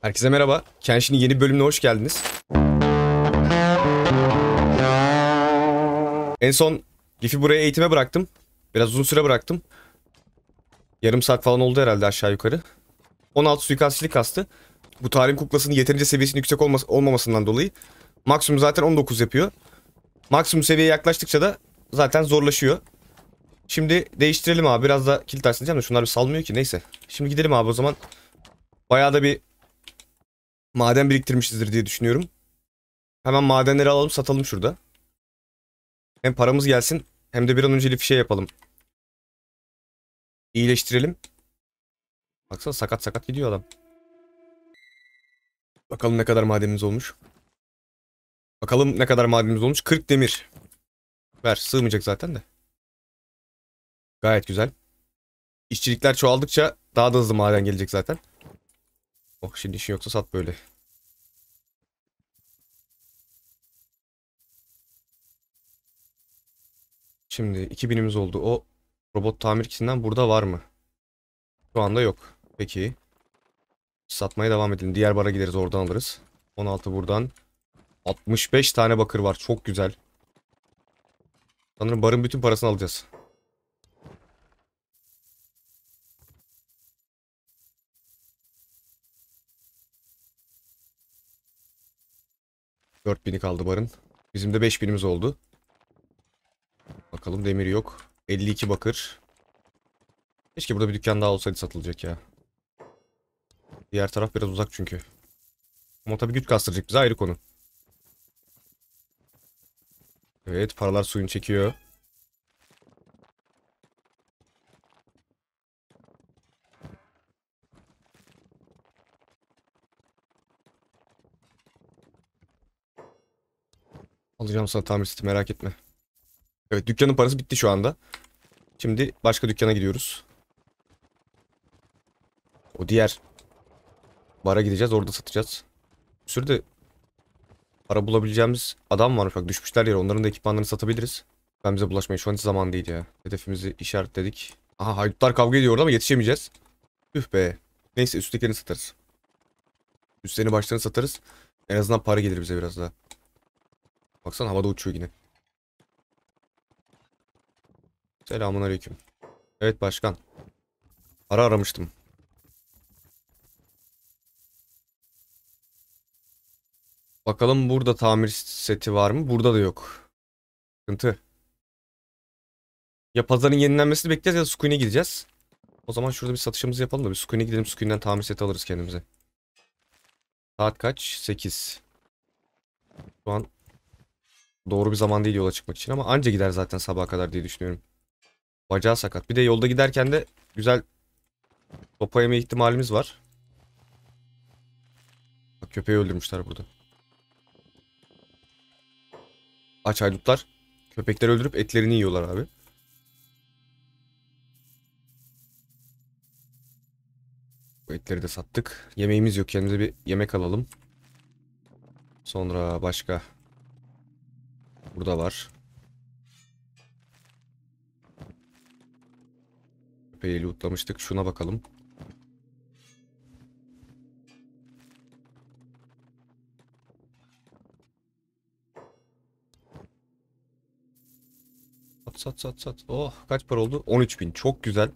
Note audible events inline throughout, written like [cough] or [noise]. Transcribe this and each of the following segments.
Herkese merhaba. Kenshin'in yeni bölümüne hoş geldiniz. En son Gif'i buraya eğitime bıraktım. Biraz uzun süre bıraktım. Yarım saat falan oldu herhalde aşağı yukarı. 16 suikastçilik kastı. Bu tarim kuklasının yeterince seviyesinin yüksek olmas olmamasından dolayı maksimum zaten 19 yapıyor. Maksimum seviyeye yaklaştıkça da zaten zorlaşıyor. Şimdi değiştirelim abi. Biraz da kilit açsın diyeceğim de şunlar bir salmıyor ki neyse. Şimdi gidelim abi o zaman. Bayağı da bir Maden biriktirmişizdir diye düşünüyorum. Hemen madenleri alalım satalım şurada. Hem paramız gelsin hem de bir an önce bir şey yapalım. İyileştirelim. Baksana sakat sakat gidiyor adam. Bakalım ne kadar madenimiz olmuş. Bakalım ne kadar madenimiz olmuş. 40 demir. Ver sığmayacak zaten de. Gayet güzel. İşçilikler çoğaldıkça daha da hızlı maden gelecek zaten. Oh şimdi işin yoksa sat böyle. Şimdi 2000'imiz oldu. O robot tamir kitinden burada var mı? Şu anda yok. Peki. Satmaya devam edelim. Diğer bara gideriz oradan alırız. 16 buradan. 65 tane bakır var. Çok güzel. Sanırım barın bütün parasını alacağız. Dört bini kaldı barın. Bizim de beş binimiz oldu. Bakalım demir yok. 52 bakır. Keşke burada bir dükkan daha olsaydı satılacak ya. Diğer taraf biraz uzak çünkü. Ama tabii güç kastıracak bize ayrı konu. Evet paralar suyun çekiyor. Alacağım sana tamir seti merak etme. Evet dükkanın parası bitti şu anda. Şimdi başka dükkana gidiyoruz. O diğer bara gideceğiz orada satacağız. Bir sürü de para bulabileceğimiz adam var ufak düşmüşler yere onların da ekipmanlarını satabiliriz. Ben bize bulaşmaya şu an zaman değil ya. Hedefimizi işaretledik. Aha haydutlar kavga ediyor orada ama yetişemeyeceğiz. Üf be. Neyse üsttekilerini satarız. Üstlerini başlarını satarız. En azından para gelir bize biraz daha. Baksana havada uçuyor yine. Selamun aleyküm. Evet başkan. Ara aramıştım. Bakalım burada tamir seti var mı? Burada da yok. Sıkıntı. Ya pazarın yenilenmesini bekleyeceğiz ya da Squeen'e gideceğiz. O zaman şurada bir satışımızı yapalım da bir Squeen'e gidelim. Squeen'den tamir seti alırız kendimize. Saat kaç? 8. Şu an doğru bir zaman değil yola çıkmak için ama anca gider zaten sabaha kadar diye düşünüyorum. Bacağı sakat. Bir de yolda giderken de güzel topa yeme ihtimalimiz var. Bak köpeği öldürmüşler burada. Aç haydutlar. Köpekleri öldürüp etlerini yiyorlar abi. Bu etleri de sattık. Yemeğimiz yok. Kendimize bir yemek alalım. Sonra başka. Burada var. Epey lootlamıştık. Şuna bakalım. Sat sat sat sat. Oh kaç para oldu? 13.000. Çok güzel.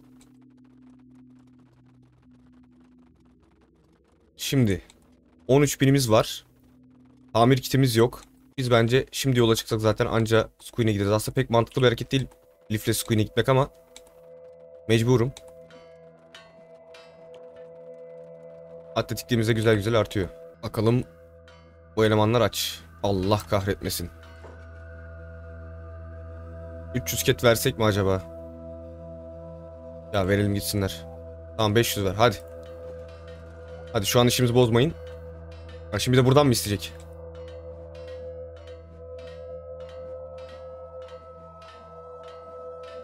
Şimdi 13.000'imiz var. Tamir kitimiz yok. Biz bence şimdi yola çıksak zaten anca Squeen'e gideceğiz. Aslında pek mantıklı bir hareket değil. Lifle Squeen'e gitmek ama Mecburum. Atletikliğimiz de güzel güzel artıyor. Bakalım bu elemanlar aç. Allah kahretmesin. 300 ket versek mi acaba? Ya verelim gitsinler. Tamam 500 ver hadi. Hadi şu an işimizi bozmayın. Ha, şimdi de buradan mı isteyecek?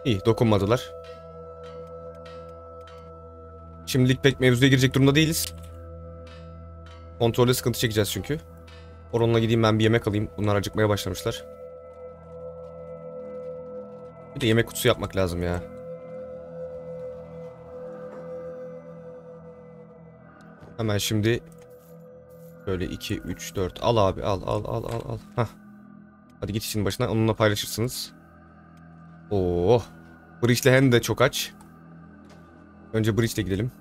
İyi dokunmadılar. Şimdilik pek mevzuya girecek durumda değiliz. Kontrolde sıkıntı çekeceğiz çünkü. Oron'la gideyim ben bir yemek alayım. Bunlar acıkmaya başlamışlar. Bir de yemek kutusu yapmak lazım ya. Hemen şimdi böyle 2 3 4 al abi al al al al al. Hah. Hadi git işin başına onunla paylaşırsınız. Oo. Bridge'le hem de çok aç. Önce Bridge'le gidelim.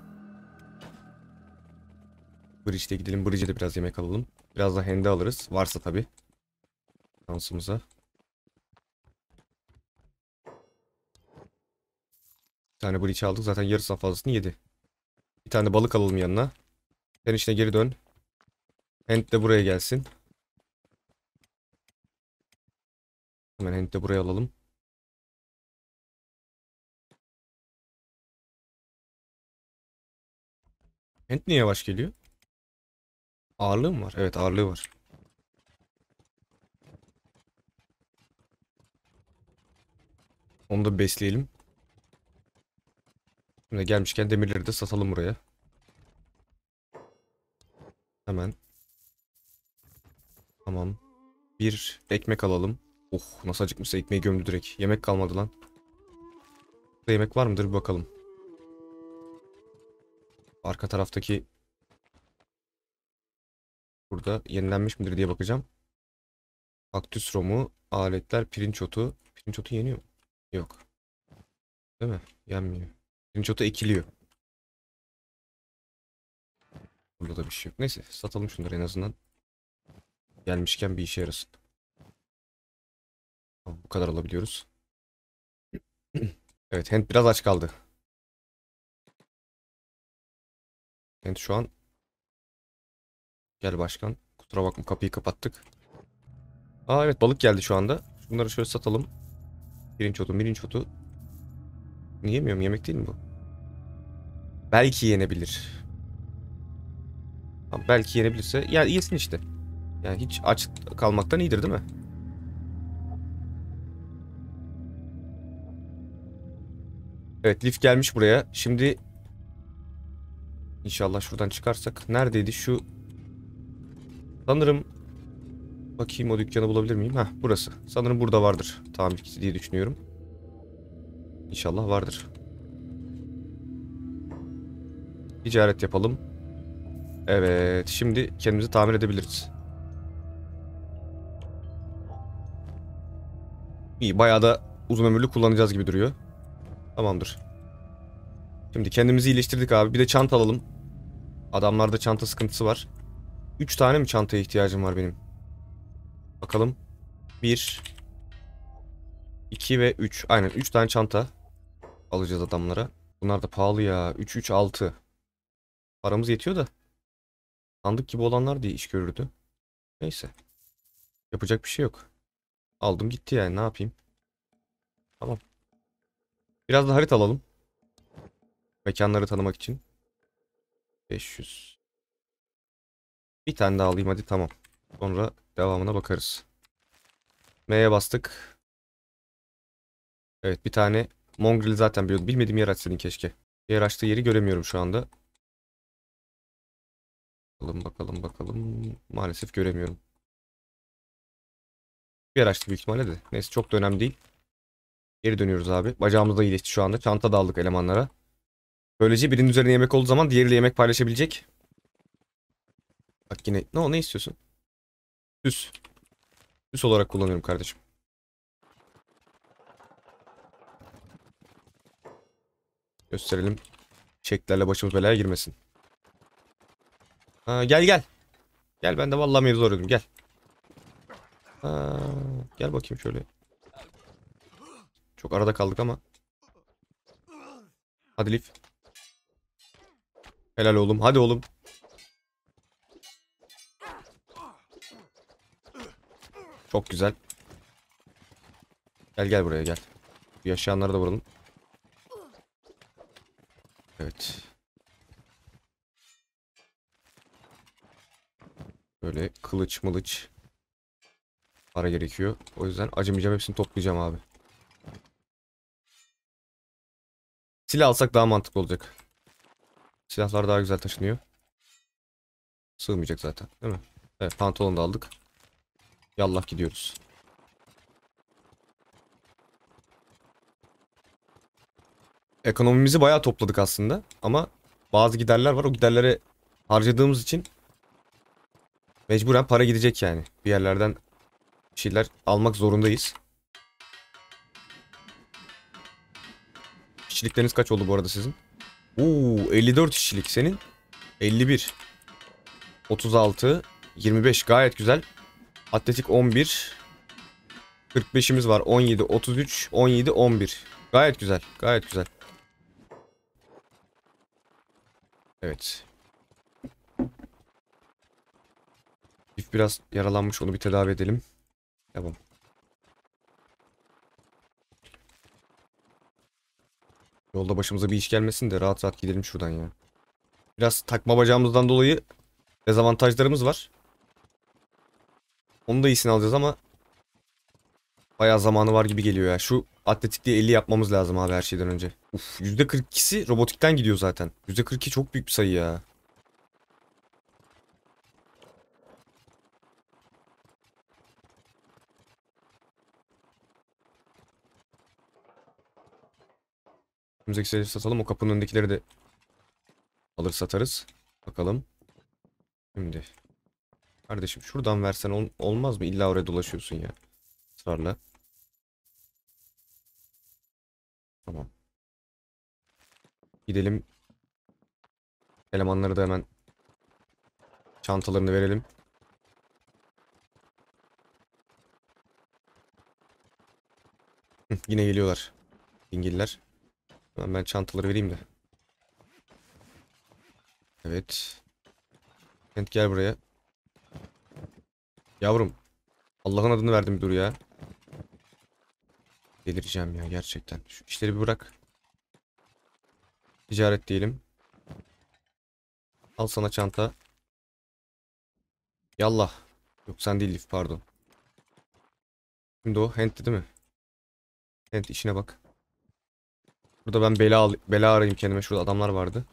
Bridge'de gidelim. Bridge'de de biraz yemek alalım. Biraz da hende alırız. Varsa tabi. Şansımıza. Bir tane bridge aldık. Zaten yarısından fazlasını yedi. Bir tane balık alalım yanına. Sen içine geri dön. Hend de buraya gelsin. Hemen Hend de buraya alalım. Hend niye yavaş geliyor? Ağırlığı mı var? Evet ağırlığı var. Onu da besleyelim. Şimdi gelmişken demirleri de satalım buraya. Hemen. Tamam. Bir ekmek alalım. Oh nasıl acıkmışsa ekmeği gömdü direkt. Yemek kalmadı lan. Burada yemek var mıdır bir bakalım. Arka taraftaki Burada yenilenmiş midir diye bakacağım. aktüs romu, aletler, pirinç otu. Pirinç otu yeniyor mu? Yok. Değil mi? Yenmiyor. Pirinç otu ekiliyor. Burada da bir şey yok. Neyse satalım şunları en azından. Gelmişken bir işe yarasın. bu kadar alabiliyoruz. [clears throat] evet Hent biraz aç kaldı. Hent şu an Gel başkan. Kusura bakma kapıyı kapattık. Aa evet balık geldi şu anda. Bunları şöyle satalım. Pirinç otu, mirinç otu. yemiyorum? Yemek değil mi bu? Belki yenebilir. Tamam, belki yenebilirse. Ya yesin işte. Yani hiç aç kalmaktan iyidir değil mi? Evet lif gelmiş buraya. Şimdi inşallah şuradan çıkarsak. Neredeydi şu Sanırım bakayım o dükkanı bulabilir miyim? Ha burası. Sanırım burada vardır tamircisi diye düşünüyorum. İnşallah vardır. Ticaret yapalım. Evet şimdi kendimizi tamir edebiliriz. İyi bayağı da uzun ömürlü kullanacağız gibi duruyor. Tamamdır. Şimdi kendimizi iyileştirdik abi. Bir de çanta alalım. Adamlarda çanta sıkıntısı var. 3 tane mi çantaya ihtiyacım var benim? Bakalım. 1 2 ve 3. Aynen 3 tane çanta alacağız adamlara. Bunlar da pahalı ya. 3 3 6. Paramız yetiyor da. Sandık gibi olanlar diye iş görürdü. Neyse. Yapacak bir şey yok. Aldım gitti yani ne yapayım. Tamam. Biraz da harita alalım. Mekanları tanımak için. 500. Bir tane daha alayım hadi tamam. Sonra devamına bakarız. M'ye bastık. Evet bir tane Mongrel zaten biliyordum. Bilmediğim yer açsaydın keşke. Yer açtığı yeri göremiyorum şu anda. Bakalım bakalım bakalım. Maalesef göremiyorum. Bir yer açtı büyük ihtimalle de. Neyse çok da önemli değil. Geri dönüyoruz abi. Bacağımız da iyileşti şu anda. Çanta da aldık elemanlara. Böylece birinin üzerine yemek olduğu zaman diğeriyle yemek paylaşabilecek. Bak yine ne, no, ne istiyorsun? Süs, süs olarak kullanıyorum kardeşim. Gösterelim. Şeklerle başımız belaya girmesin. Aa, gel gel. Gel ben de vallahi mevzu arıyordum gel. Aa, gel bakayım şöyle. Çok arada kaldık ama. Hadi Lif. Helal oğlum. Hadi oğlum. Çok güzel. Gel gel buraya gel. Yaşayanlara da vuralım. Evet. Böyle kılıç mılıç. Para gerekiyor. O yüzden acımayacağım hepsini toplayacağım abi. Silah alsak daha mantıklı olacak. Silahlar daha güzel taşınıyor. Sığmayacak zaten değil mi? Evet pantolon da aldık. Yallah gidiyoruz. Ekonomimizi bayağı topladık aslında. Ama bazı giderler var. O giderlere harcadığımız için mecburen para gidecek yani. Bir yerlerden bir şeyler almak zorundayız. İşçilikleriniz kaç oldu bu arada sizin? Uuu 54 işçilik senin. 51. 36. 25 gayet güzel. Atletik 11. 45'imiz var. 17, 33, 17, 11. Gayet güzel. Gayet güzel. Evet. Çift biraz yaralanmış. Onu bir tedavi edelim. Tamam. Yolda başımıza bir iş gelmesin de rahat rahat gidelim şuradan ya. Biraz takma bacağımızdan dolayı dezavantajlarımız var. Onu da iyisini alacağız ama bayağı zamanı var gibi geliyor ya. Şu atletikliği 50 yapmamız lazım abi her şeyden önce. Uf, %42'si robotikten gidiyor zaten. %42 çok büyük bir sayı ya. Önümüzdeki seri satalım. O kapının önündekileri de alır satarız. Bakalım. Şimdi Kardeşim şuradan versen ol olmaz mı? İlla oraya dolaşıyorsun ya. Sarla. Tamam. Gidelim. Elemanları da hemen çantalarını verelim. yine geliyorlar. İngiller. Hemen ben çantaları vereyim de. Evet. Kent gel buraya. Yavrum. Allah'ın adını verdim dur ya. Delireceğim ya gerçekten. Şu işleri bir bırak. Ticaret diyelim. Al sana çanta. Yallah. Yok sen değil Lif pardon. Şimdi o Hent'ti değil mi? Hent işine bak. Burada ben bela bela arayayım kendime. Şurada adamlar vardı.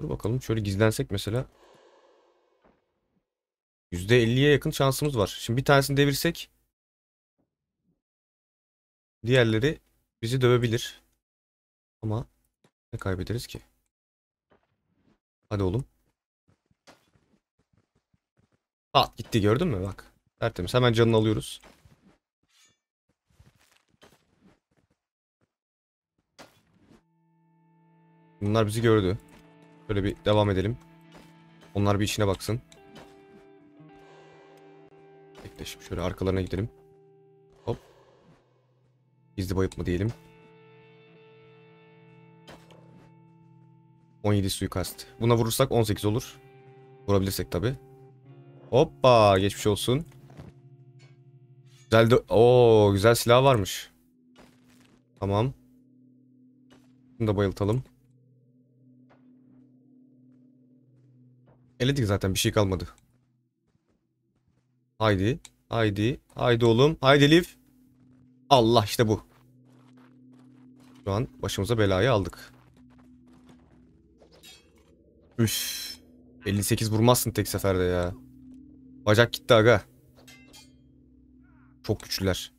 Dur bakalım şöyle gizlensek mesela. %50'ye yakın şansımız var. Şimdi bir tanesini devirsek diğerleri bizi dövebilir. Ama ne kaybederiz ki? Hadi oğlum. At gitti gördün mü? Bak. Tertemiz. Hemen canını alıyoruz. Bunlar bizi gördü. Böyle bir devam edelim. Onlar bir işine baksın. Şimdi şöyle arkalarına gidelim. Hop. Gizli bayıp mı diyelim. 17 suikast. Buna vurursak 18 olur. Vurabilirsek tabi. Hoppa geçmiş olsun. Güzel de... Oo, güzel silah varmış. Tamam. Bunu da bayıltalım. Eledik zaten bir şey kalmadı. Haydi. Haydi. Haydi oğlum. Haydi Elif. Allah işte bu. Şu an başımıza belayı aldık. Üf. 58 vurmazsın tek seferde ya. Bacak gitti aga. Çok güçlüler.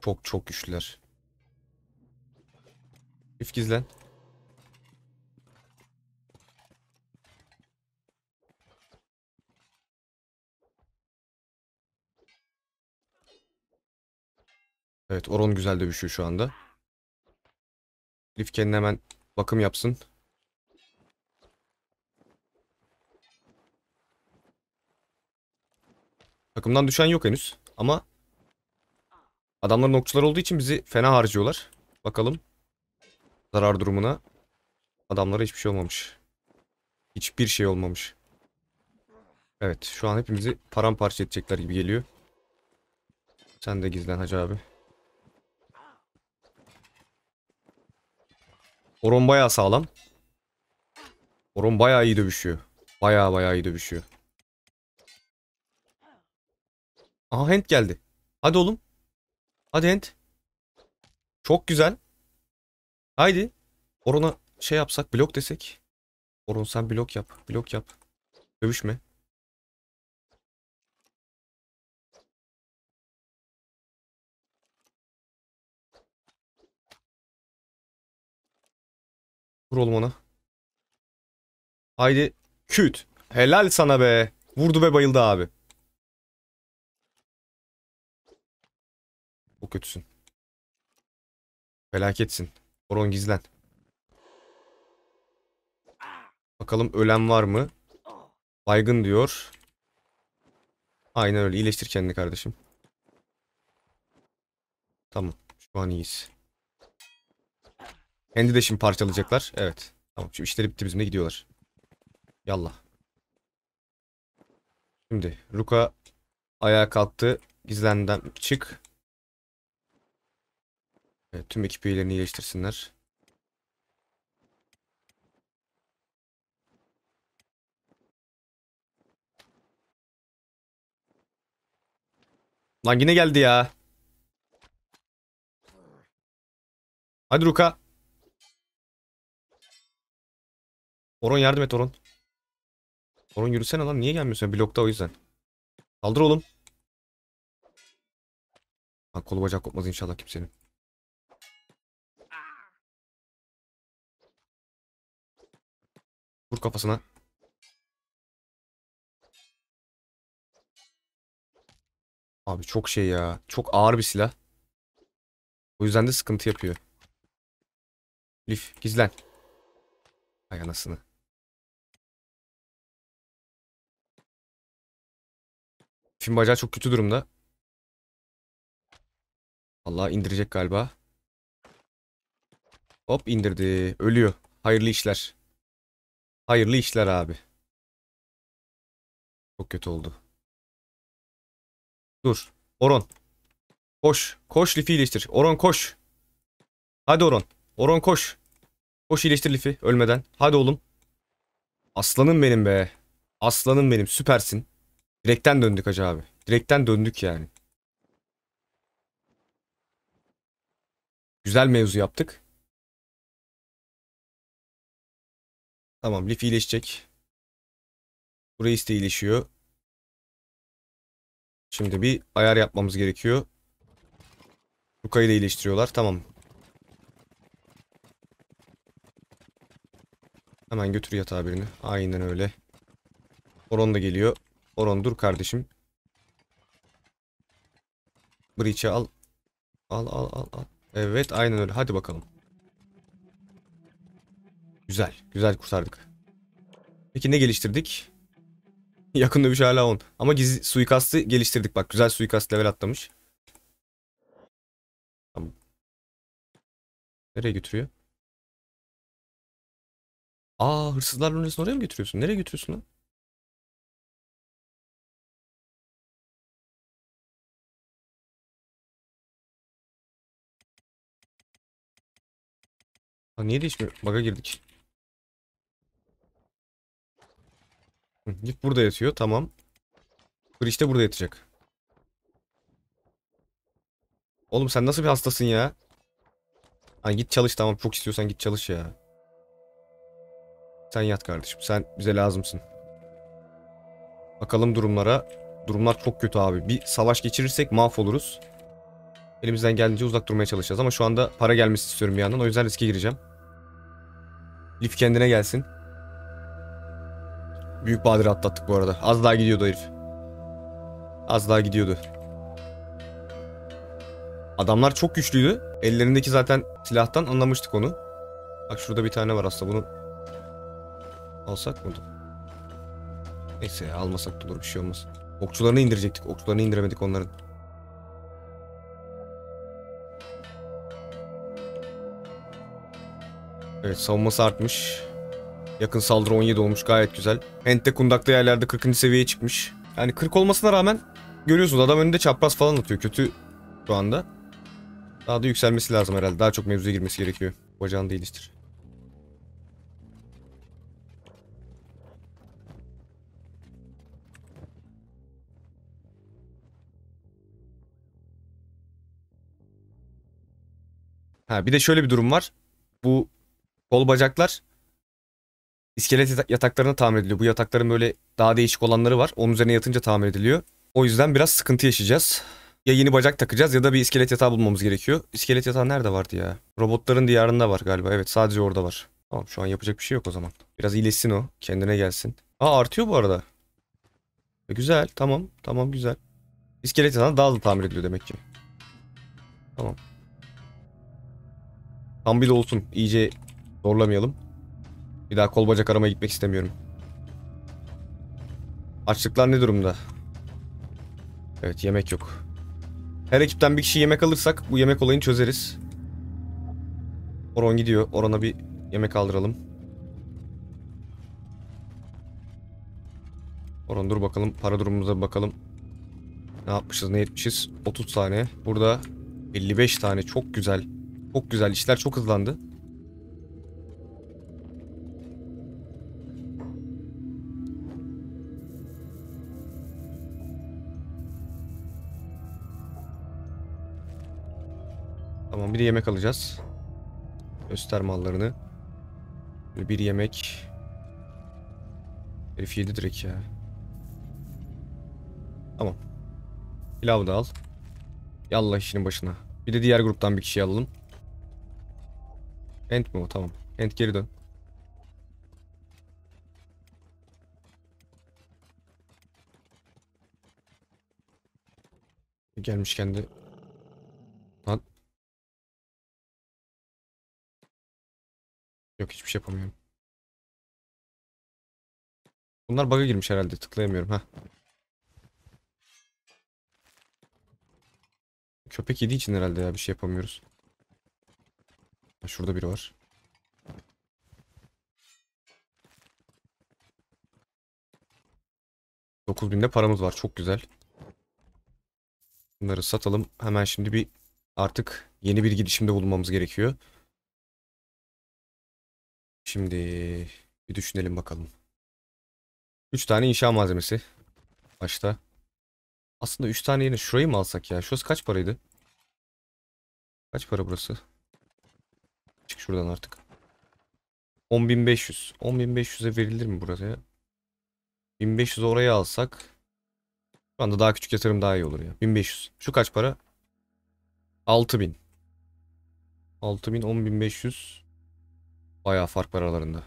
Çok çok güçlüler. Üf gizlen. Evet Oron güzel dövüşüyor şu anda. Elif hemen bakım yapsın. Takımdan düşen yok henüz. Ama adamların okçular olduğu için bizi fena harcıyorlar. Bakalım zarar durumuna. Adamlara hiçbir şey olmamış. Hiçbir şey olmamış. Evet şu an hepimizi paramparça edecekler gibi geliyor. Sen de gizlen hacı abi. Orun baya sağlam. Orun baya iyi dövüşüyor. Baya baya iyi dövüşüyor. Aha hand geldi. Hadi oğlum. Hadi hand. Çok güzel. Haydi. Oruna şey yapsak blok desek. Orun sen blok yap. Blok yap. Dövüşme. Vur ona. Haydi. Küt. Helal sana be. Vurdu ve bayıldı abi. Çok kötüsün. Felaketsin. Oron gizlen. Bakalım ölen var mı? Baygın diyor. Aynen öyle. İyileştir kendini kardeşim. Tamam. Şu an iyiyiz. Kendi de şimdi parçalayacaklar. Evet. Tamam şimdi işleri bitti bizimle gidiyorlar. Yallah. Şimdi Ruka ayağa kalktı. Gizlenden çık. Evet, tüm ekip üyelerini iyileştirsinler. Lan yine geldi ya. Hadi Ruka. Oron yardım et Oron. Oron yürüsene lan niye gelmiyorsun? Blokta o yüzden. Kaldır oğlum. Bak kolu bacak kopmaz inşallah kimsenin. Vur kafasına. Abi çok şey ya. Çok ağır bir silah. O yüzden de sıkıntı yapıyor. Lif gizlen. Ay anasını. Film bacağı çok kötü durumda. Allah indirecek galiba. Hop indirdi. Ölüyor. Hayırlı işler. Hayırlı işler abi. Çok kötü oldu. Dur. Oron. Koş. Koş lifi iyileştir. Oron koş. Hadi Oron. Oron koş. Koş iyileştir lifi ölmeden. Hadi oğlum. Aslanım benim be. Aslanım benim süpersin. Direkten döndük hacı abi. Direkten döndük yani. Güzel mevzu yaptık. Tamam lif iyileşecek. Burayı de iyileşiyor. Şimdi bir ayar yapmamız gerekiyor. Ruka'yı da iyileştiriyorlar. Tamam. Hemen götür yatağı birini. Aynen öyle. Horon da geliyor. Oron dur kardeşim. Breach'i al. Al al al al. Evet aynen öyle. Hadi bakalım. Güzel. Güzel kurtardık. Peki ne geliştirdik? [laughs] Yakın dövüş hala 10. Ama gizli suikastı geliştirdik. Bak güzel suikast level atlamış. Nereye götürüyor? Aa hırsızlar lunesini oraya mı götürüyorsun? Nereye götürüyorsun lan? Ha niye değişmiyor? Baga girdik. git burada yatıyor. Tamam. Bridge de burada yatacak. Oğlum sen nasıl bir hastasın ya? Ha git çalış tamam. Çok istiyorsan git çalış ya. Sen yat kardeşim. Sen bize lazımsın. Bakalım durumlara. Durumlar çok kötü abi. Bir savaş geçirirsek mahvoluruz. Elimizden geldiğince uzak durmaya çalışacağız ama şu anda para gelmesi istiyorum bir yandan. O yüzden riske gireceğim. Lif kendine gelsin. Büyük badire atlattık bu arada. Az daha gidiyordu herif. Az daha gidiyordu. Adamlar çok güçlüydü. Ellerindeki zaten silahtan anlamıştık onu. Bak şurada bir tane var aslında bunu alsak mı? Neyse almasak da olur bir şey olmaz. Okçularını indirecektik. Okçularını indiremedik onların. Evet savunması artmış. Yakın saldırı 17 olmuş gayet güzel. Hente kundaklı yerlerde 40. seviyeye çıkmış. Yani 40 olmasına rağmen görüyorsunuz adam önünde çapraz falan atıyor. Kötü şu anda. Daha da yükselmesi lazım herhalde. Daha çok mevzuya girmesi gerekiyor. Bacağını da iyileştir. Ha bir de şöyle bir durum var. Bu Kol bacaklar iskelet yataklarına tamir ediliyor. Bu yatakların böyle daha değişik olanları var. Onun üzerine yatınca tamir ediliyor. O yüzden biraz sıkıntı yaşayacağız. Ya yeni bacak takacağız ya da bir iskelet yatağı bulmamız gerekiyor. İskelet yatağı nerede vardı ya? Robotların diyarında var galiba. Evet sadece orada var. Tamam şu an yapacak bir şey yok o zaman. Biraz iyileşsin o. Kendine gelsin. Aa artıyor bu arada. E, güzel tamam. Tamam güzel. İskelet yatağı daha da tamir ediliyor demek ki. Tamam. Tam bir olsun. İyice Zorlamayalım. Bir daha kol bacak arama gitmek istemiyorum. Açlıklar ne durumda? Evet yemek yok. Her ekipten bir kişi yemek alırsak bu yemek olayını çözeriz. Oron gidiyor. Orona bir yemek aldıralım. Oron dur bakalım. Para durumumuza bakalım. Ne yapmışız ne etmişiz. 30 tane. Burada 55 tane. Çok güzel. Çok güzel. İşler çok hızlandı. Tamam bir de yemek alacağız. Göster mallarını. bir yemek. Herif yedi direkt ya. Tamam. Pilav da al. Yallah işinin başına. Bir de diğer gruptan bir kişi alalım. Ent mi o? Tamam. Ent geri dön. Gelmişken de Yok hiçbir şey yapamıyorum. Bunlar bug'a girmiş herhalde tıklayamıyorum ha. Köpek yediği için herhalde ya bir şey yapamıyoruz. şurada biri var. binde paramız var çok güzel. Bunları satalım. Hemen şimdi bir artık yeni bir girişimde bulunmamız gerekiyor. Şimdi bir düşünelim bakalım. 3 tane inşa malzemesi. Başta. Aslında 3 tane yine şurayı mı alsak ya? Şurası kaç paraydı? Kaç para burası? Çık şuradan artık. 10.500. 10.500'e verilir mi burası? buraya? 1500 oraya alsak. Şu anda daha küçük yatırım daha iyi olur ya. 1500. Şu kaç para? 6000. 6000, 10500. Bayağı fark var aralarında.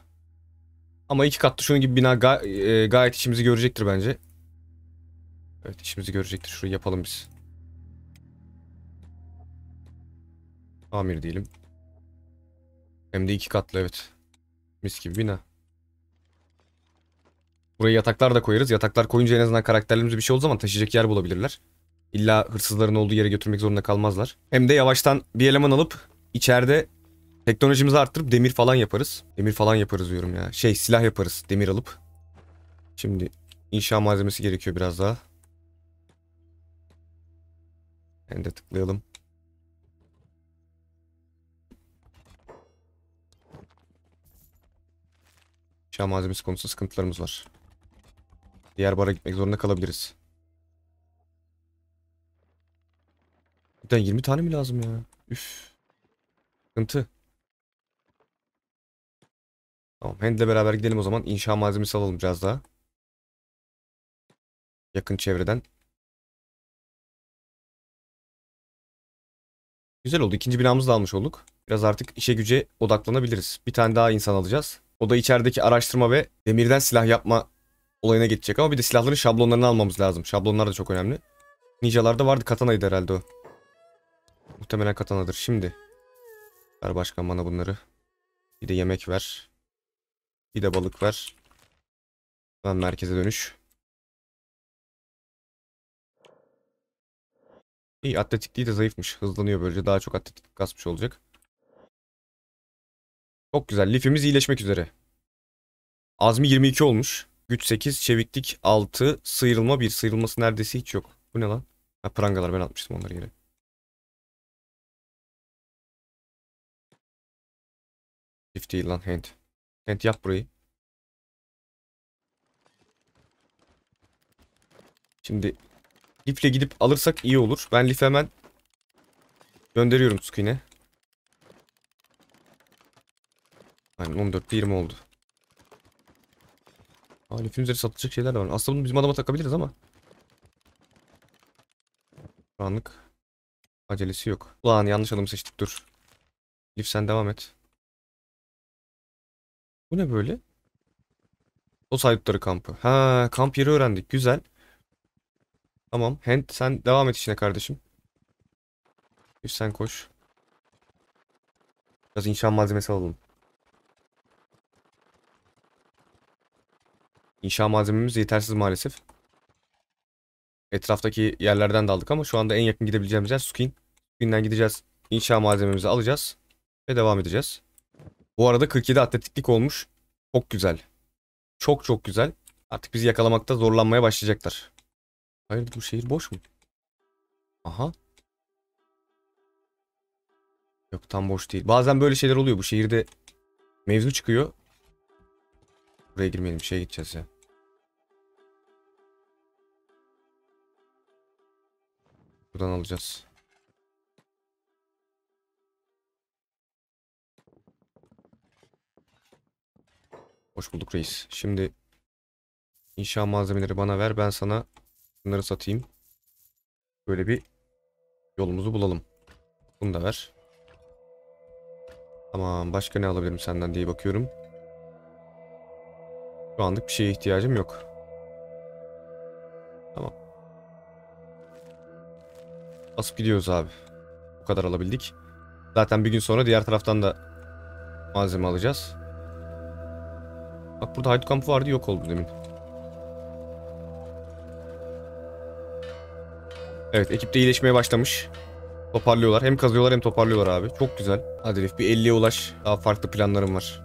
Ama iki katlı şunun gibi bina ga e, gayet işimizi görecektir bence. Evet işimizi görecektir. Şurayı yapalım biz. Amir diyelim. Hem de iki katlı evet. Mis gibi bina. Buraya yataklar da koyarız. Yataklar koyunca en azından karakterlerimiz bir şey olduğu zaman taşıyacak yer bulabilirler. İlla hırsızların olduğu yere götürmek zorunda kalmazlar. Hem de yavaştan bir eleman alıp içeride Teknolojimizi arttırıp demir falan yaparız. Demir falan yaparız diyorum ya. Şey silah yaparız demir alıp. Şimdi inşa malzemesi gerekiyor biraz daha. Hem de tıklayalım. İnşa malzemesi konusunda sıkıntılarımız var. Diğer bara gitmek zorunda kalabiliriz. Zaten 20 tane mi lazım ya? Üf. Sıkıntı. Tamam. Hendle beraber gidelim o zaman. İnşa malzemesi alalım biraz daha. Yakın çevreden. Güzel oldu. İkinci binamızı da almış olduk. Biraz artık işe güce odaklanabiliriz. Bir tane daha insan alacağız. O da içerideki araştırma ve demirden silah yapma olayına geçecek. Ama bir de silahların şablonlarını almamız lazım. Şablonlar da çok önemli. Ninjalarda vardı. Katana'ydı herhalde o. Muhtemelen katanadır. Şimdi. Ver başkan bana bunları. Bir de yemek ver. Bir de balık var. Buradan merkeze dönüş. İyi atletikliği de zayıfmış. Hızlanıyor böylece. Daha çok atletik kasmış olacak. Çok güzel. Lifimiz iyileşmek üzere. Azmi 22 olmuş. Güç 8, çeviklik 6, sıyrılma 1. Sıyrılması neredeyse hiç yok. Bu ne lan? Ha, prangalar ben atmıştım onları yine. Çift değil lan hand. Kent yak burayı. Şimdi lifle gidip alırsak iyi olur. Ben lif hemen gönderiyorum screen'e. Aynen 14 20 oldu. Aa, lifin üzeri satılacak şeyler de var. Aslında bunu bizim adama takabiliriz ama. Şu anlık acelesi yok. Ulan yanlış adamı seçtik dur. Lif sen devam et. Bu ne böyle? O Haydutları kampı. Ha, kamp yeri öğrendik. Güzel. Tamam. Hent, sen devam et işine kardeşim. Sen koş. Biraz inşaat malzemesi alalım. İnşaat malzememiz yetersiz maalesef. Etraftaki yerlerden de aldık ama şu anda en yakın gidebileceğimiz yer Sukin. Sukin'den gideceğiz. İnşaat malzememizi alacağız. Ve devam edeceğiz. Bu arada 47 atletiklik olmuş. Çok güzel. Çok çok güzel. Artık bizi yakalamakta zorlanmaya başlayacaklar. Hayır bu şehir boş mu? Aha. Yok tam boş değil. Bazen böyle şeyler oluyor. Bu şehirde mevzu çıkıyor. Buraya girmeyelim. Şeye gideceğiz ya. Buradan alacağız. Hoş bulduk reis. Şimdi inşa malzemeleri bana ver. Ben sana bunları satayım. Böyle bir yolumuzu bulalım. Bunu da ver. Tamam. Başka ne alabilirim senden diye bakıyorum. Şu anlık bir şeye ihtiyacım yok. Tamam. Basıp gidiyoruz abi. Bu kadar alabildik. Zaten bir gün sonra diğer taraftan da malzeme alacağız. Bak burada haydut kampı vardı yok oldu demin. Evet ekipte iyileşmeye başlamış. Toparlıyorlar. Hem kazıyorlar hem toparlıyorlar abi. Çok güzel. Hadi Elif bir 50'ye ulaş. Daha farklı planlarım var.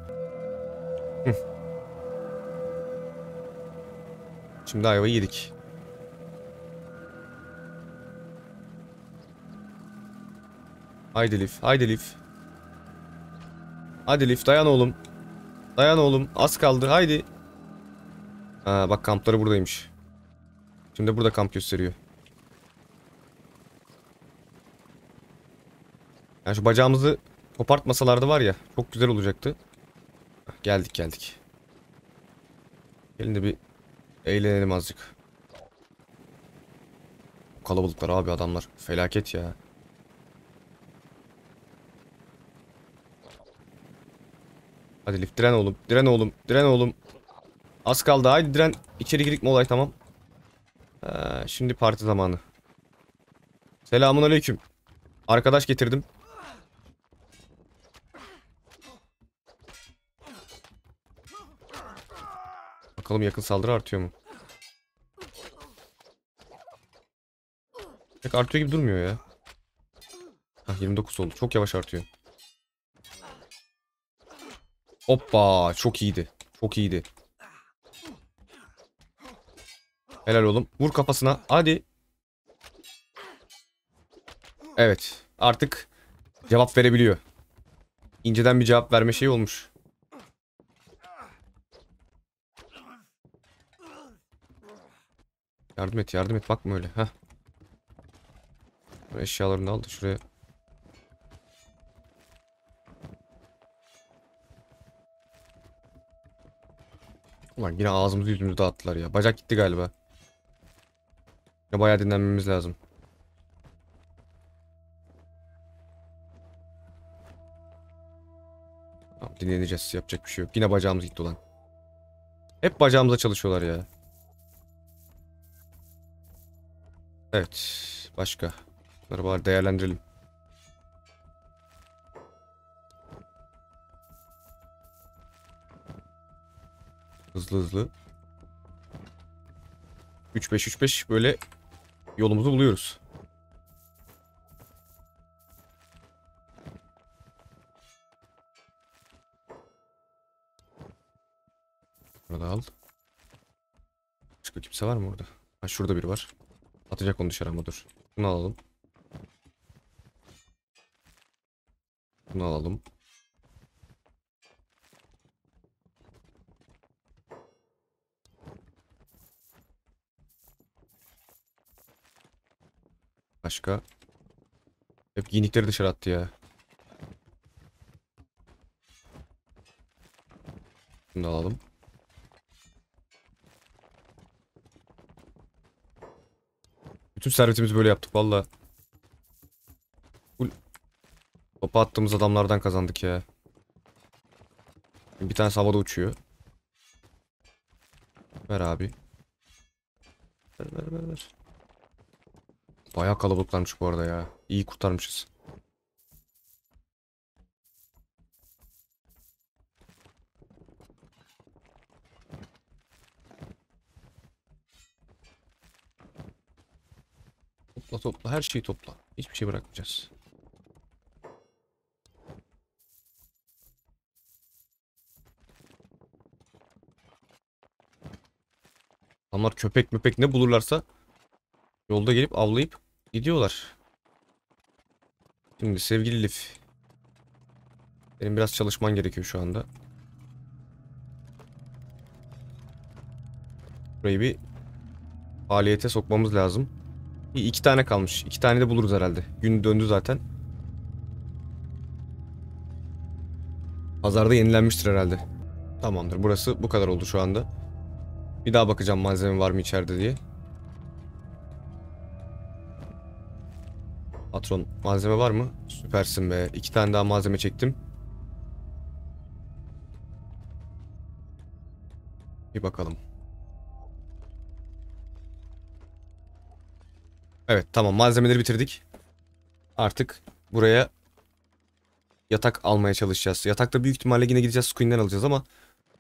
Şimdi ayvayı yedik. Haydi Elif. Haydi Elif. Haydi Elif dayan oğlum. Dayan oğlum. Az kaldı. Haydi. Ha, bak kampları buradaymış. Şimdi burada kamp gösteriyor. Yani şu bacağımızı kopartmasalardı var ya. Çok güzel olacaktı. geldik geldik. Gelin de bir eğlenelim azıcık. Kalabalıklar abi adamlar. Felaket ya. Hadi Elif diren oğlum. Diren oğlum. Diren oğlum. Az kaldı. Haydi diren. İçeri girik mi olay tamam. Ee, şimdi parti zamanı. Selamun aleyküm. Arkadaş getirdim. Bakalım yakın saldırı artıyor mu? Pek artıyor gibi durmuyor ya. Hah 29 oldu. Çok yavaş artıyor. Hoppa çok iyiydi. Çok iyiydi. Helal oğlum. Vur kafasına. Hadi. Evet. Artık cevap verebiliyor. İnceden bir cevap verme şeyi olmuş. Yardım et yardım et. Bakma öyle. Heh. Eşyalarını aldı şuraya. Bak yine ağzımızı yüzümüzü dağıttılar ya. Bacak gitti galiba. Yine bayağı dinlenmemiz lazım. Tamam dinleneceğiz. Yapacak bir şey yok. Yine bacağımız gitti ulan. Hep bacağımıza çalışıyorlar ya. Evet. Başka. Bunları bari değerlendirelim. Hızlı hızlı. 3-5-3-5 böyle yolumuzu buluyoruz. Burada al. Başka kimse var mı orada? Ha şurada biri var. Atacak onu dışarı ama dur. Bunu alalım. Bunu alalım. Başka? Hep giyinikleri dışarı attı ya. Şunu alalım. Bütün servetimizi böyle yaptık valla. Topa attığımız adamlardan kazandık ya. Bir tane havada uçuyor. Ver abi. Baya kalabalıklarmış bu arada ya. İyi kurtarmışız. Topla topla her şeyi topla. Hiçbir şey bırakmayacağız. Adamlar köpek müpek ne bulurlarsa yolda gelip avlayıp Gidiyorlar. Şimdi sevgili Lif. Benim biraz çalışman gerekiyor şu anda. Burayı bir faaliyete sokmamız lazım. İyi, iki tane kalmış. İki tane de buluruz herhalde. Gün döndü zaten. Pazarda yenilenmiştir herhalde. Tamamdır. Burası bu kadar oldu şu anda. Bir daha bakacağım malzeme var mı içeride diye. Patron malzeme var mı? Süpersin be. İki tane daha malzeme çektim. Bir bakalım. Evet tamam malzemeleri bitirdik. Artık buraya yatak almaya çalışacağız. Yatakta büyük ihtimalle yine gideceğiz Squeen'den alacağız ama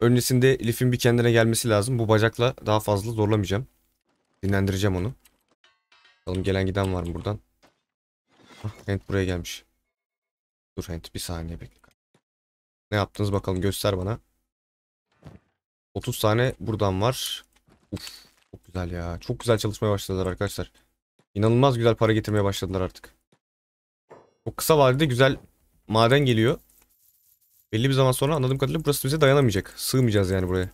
öncesinde Elif'in bir kendine gelmesi lazım. Bu bacakla daha fazla zorlamayacağım. Dinlendireceğim onu. Bakalım gelen giden var mı buradan? Hent buraya gelmiş. Dur Hent bir saniye bekle. Ne yaptınız bakalım göster bana. 30 tane buradan var. Uf, çok güzel ya. Çok güzel çalışmaya başladılar arkadaşlar. İnanılmaz güzel para getirmeye başladılar artık. Çok kısa vadede güzel maden geliyor. Belli bir zaman sonra anladığım kadarıyla burası bize dayanamayacak. Sığmayacağız yani buraya.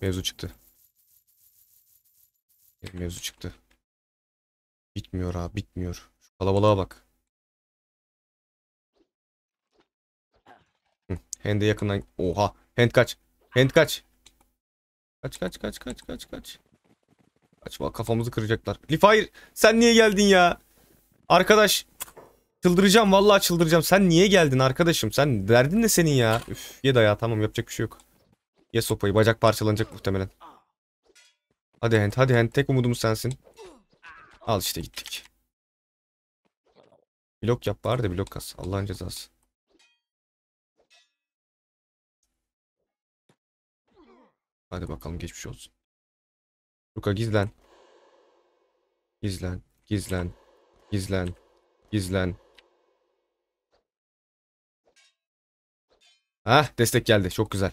Mevzu çıktı. Mevzu çıktı. Bitmiyor abi bitmiyor. Şu kalabalığa bak. Hende yakından. Oha. Hend kaç. Hend kaç. Kaç kaç kaç kaç kaç kaç. Kaç bak kafamızı kıracaklar. Lifayr sen niye geldin ya? Arkadaş çıldıracağım vallahi çıldıracağım. Sen niye geldin arkadaşım? Sen derdin ne senin ya? Üf ye daya tamam yapacak bir şey yok. Ye sopayı bacak parçalanacak muhtemelen. Hadi Hend, hadi Hend tek umudumuz sensin. Al işte gittik. Blok yap bari de blok kas. Allah'ın cezası. Hadi bakalım geçmiş olsun. Ruka gizlen. Gizlen. Gizlen. Gizlen. Gizlen. Ah destek geldi. Çok güzel.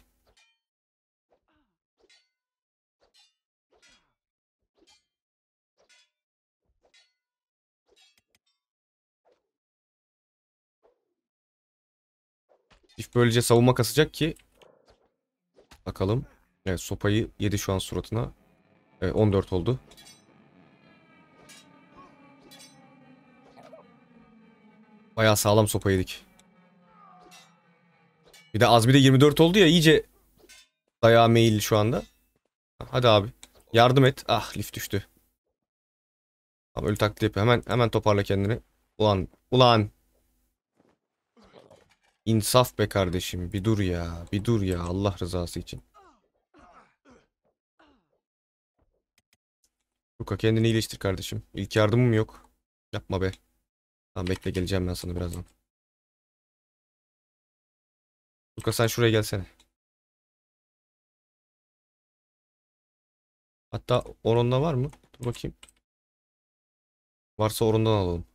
Çift böylece savunma kasacak ki. Bakalım. Evet sopayı yedi şu an suratına. Evet 14 oldu. Baya sağlam sopa yedik. Bir de az bir de 24 oldu ya iyice dayağı meyilli şu anda. Hadi abi. Yardım et. Ah lif düştü. Tamam ölü taklit yap. Hemen hemen toparla kendini. Ulan ulan İnsaf be kardeşim. Bir dur ya. Bir dur ya. Allah rızası için. Luka kendini iyileştir kardeşim. İlk yardımım yok. Yapma be. Tamam bekle geleceğim ben sana birazdan. Luka sen şuraya gelsene. Hatta Oron'da var mı? Dur bakayım. Varsa Oron'dan alalım.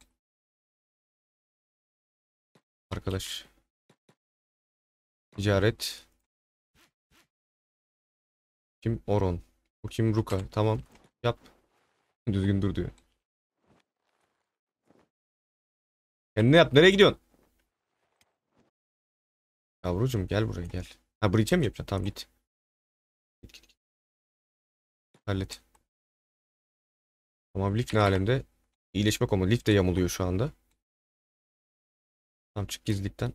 Arkadaş. Ticaret. Kim? Oron. Bu kim? Ruka. Tamam. Yap. Düzgün dur diyor. Kendine yap. Nereye gidiyorsun? Yavrucuğum gel buraya gel. Ha breach'e mi yapacaksın? Tamam git. Git git. git. Hallet. Tamam lif ne alemde? İyileşme komu. Lif de yamuluyor şu anda. Tamam çık gizlikten.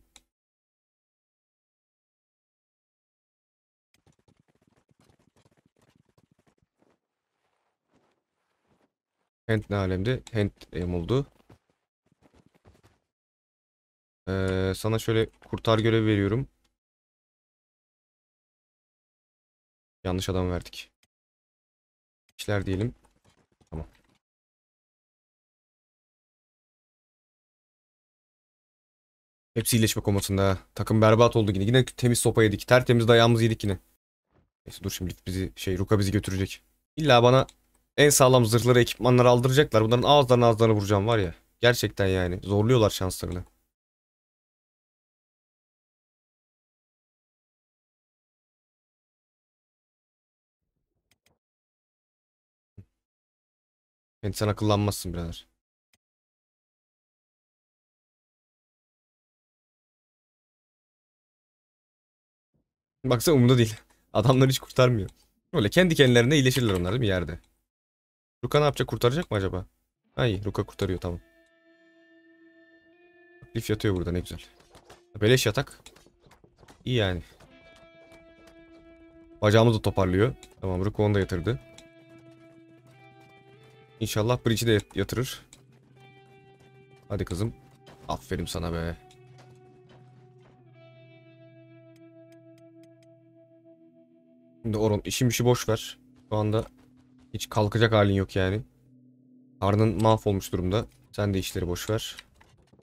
Hent ne alemde? Hent oldu. Ee, sana şöyle kurtar görevi veriyorum. Yanlış adam verdik. İşler diyelim. Tamam. Hepsi iyileşme komutunda. Takım berbat oldu yine. Yine temiz sopa yedik. Tertemiz dayağımızı yedik yine. Neyse dur şimdi bizi şey Ruka bizi götürecek. İlla bana en sağlam zırhları ekipmanları aldıracaklar. Bunların ağızlarına ağızlarına vuracağım var ya. Gerçekten yani. Zorluyorlar şanslarını. Yani sen akıllanmazsın birader. Baksana umurda değil. [laughs] Adamları hiç kurtarmıyor. Öyle kendi kendilerine iyileşirler onlar değil mi yerde? Ruka ne yapacak? Kurtaracak mı acaba? Ha iyi. Ruka kurtarıyor tamam. Lif yatıyor burada ne güzel. Beleş yatak. İyi yani. Bacağımı da toparlıyor. Tamam Ruka onu da yatırdı. İnşallah Bridge'i de yatırır. Hadi kızım. Aferin sana be. Şimdi Orun işim işi şey boş ver. Şu anda hiç kalkacak halin yok yani. Karnın mahvolmuş durumda. Sen de işleri boş ver.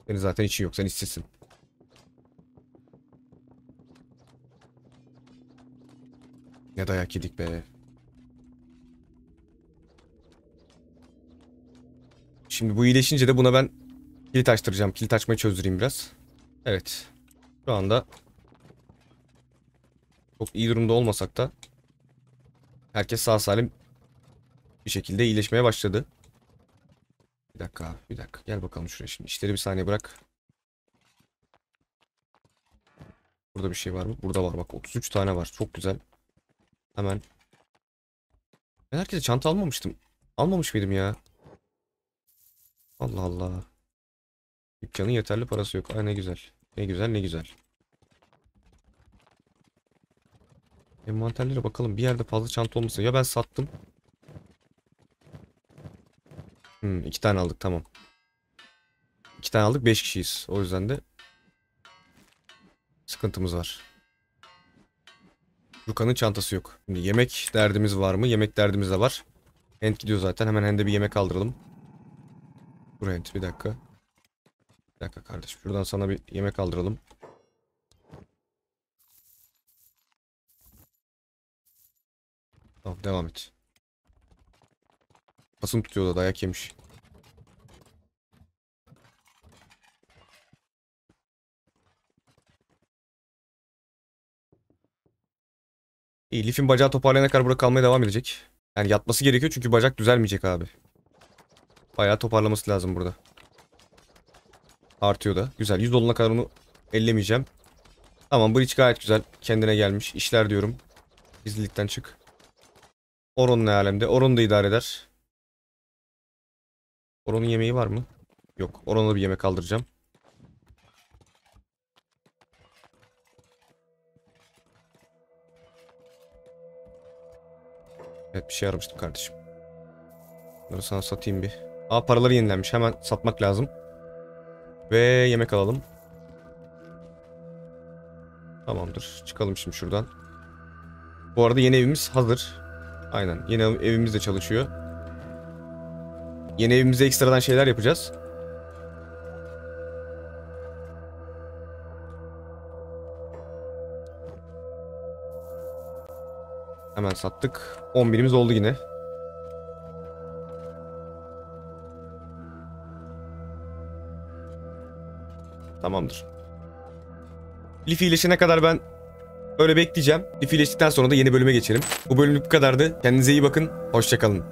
Senin zaten için yok. Sen işsizsin. Ne dayak yedik be. Şimdi bu iyileşince de buna ben kilit açtıracağım. Kilit açmayı çözdüreyim biraz. Evet. Şu anda çok iyi durumda olmasak da herkes sağ salim bir şekilde iyileşmeye başladı. Bir dakika abi bir dakika. Gel bakalım şuraya şimdi. İşleri bir saniye bırak. Burada bir şey var mı? Burada var bak 33 tane var. Çok güzel. Hemen. Ben herkese çanta almamıştım. Almamış mıydım ya? Allah Allah. Dükkanın yeterli parası yok. Ay ne güzel. Ne güzel ne güzel. Envanterlere bakalım. Bir yerde fazla çanta olmasın. Ya ben sattım. Hmm, iki tane aldık tamam. İki tane aldık beş kişiyiz. O yüzden de sıkıntımız var. Rukan'ın çantası yok. Şimdi yemek derdimiz var mı? Yemek derdimiz de var. Hand gidiyor zaten. Hemen Hand'e bir yemek aldıralım. Dur Hand bir dakika. Bir dakika kardeş. Buradan sana bir yemek aldıralım. Tamam devam et. Pasını tutuyor da dayak yemiş. İyi Leaf'in bacağı toparlayana kadar burada kalmaya devam edecek. Yani yatması gerekiyor çünkü bacak düzelmeyecek abi. Bayağı toparlaması lazım burada. Artıyor da. Güzel. 100 doluna kadar onu ellemeyeceğim. Tamam Breach gayet güzel. Kendine gelmiş. İşler diyorum. Gizlilikten çık. Oron ne alemde? Oron da idare eder. Oranın yemeği var mı? Yok. Orana bir yemek kaldıracağım. Evet bir şey aramıştım kardeşim. Bunları sana satayım bir. Aa paraları yenilenmiş. Hemen satmak lazım. Ve yemek alalım. Tamamdır. Çıkalım şimdi şuradan. Bu arada yeni evimiz hazır. Aynen. Yeni evimiz de çalışıyor. Yeni evimize ekstradan şeyler yapacağız. Hemen sattık. 10 binimiz oldu yine. Tamamdır. Lif iyileşene kadar ben öyle bekleyeceğim. Lif iyileştikten sonra da yeni bölüme geçelim. Bu bölümlük bu kadardı. Kendinize iyi bakın. Hoşçakalın.